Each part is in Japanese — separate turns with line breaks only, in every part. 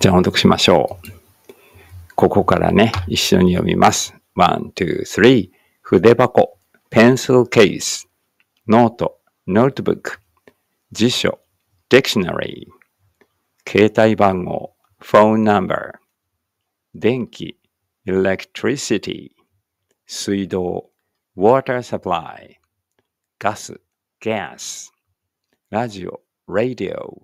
じゃあ音読しましょう。ここからね、一緒に読みます。one, two, t h 筆箱、ペンシルケース、ノート、ノートブック、辞書、ディクショナリー、携帯番号、フォンナンバー、電気、エ l ク c t r i c 水道、ウォーターサプライ、l y ガス、gas、ラジオ、r ディオ、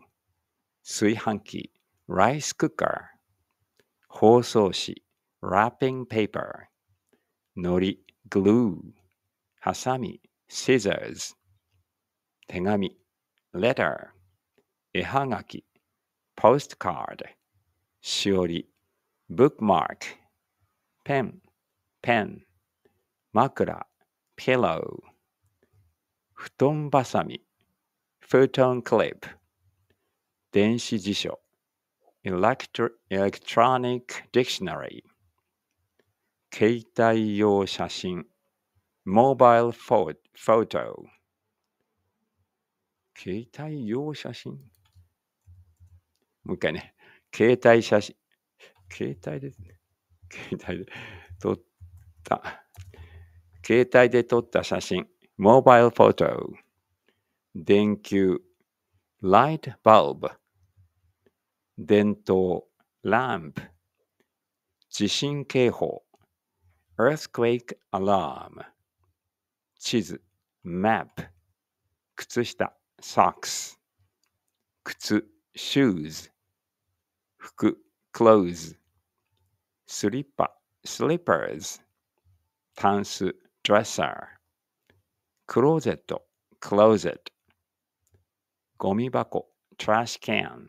炊飯器、ライスクッカー、包装紙、ラッピングペーパー、糊、グルー、ハサミ、シザーズ、手紙、レター、絵はがき、ポストカード、しおり、ブックマーク、ペン、ペン、枕、ピロー、布団ばさみ、フートンクリップ、電子辞書、Electro Electronic Dictionary 携帯用写真 Mobile Photo 携帯用写真もう一回ね。携帯写真。携帯で、携帯で撮った。携帯で撮った写真。Mobile Photo 電球。Light Bulb 伝統、ランプ、地震警報、earthquake alarm、地図、map、靴下、socks、靴、shoes、服、clothes、スリッパ、slippers、タンス、dresser、クローゼット、closet、ゴミ箱、trash can、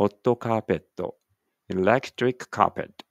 ホットカーペット、エレクトリックカーペット。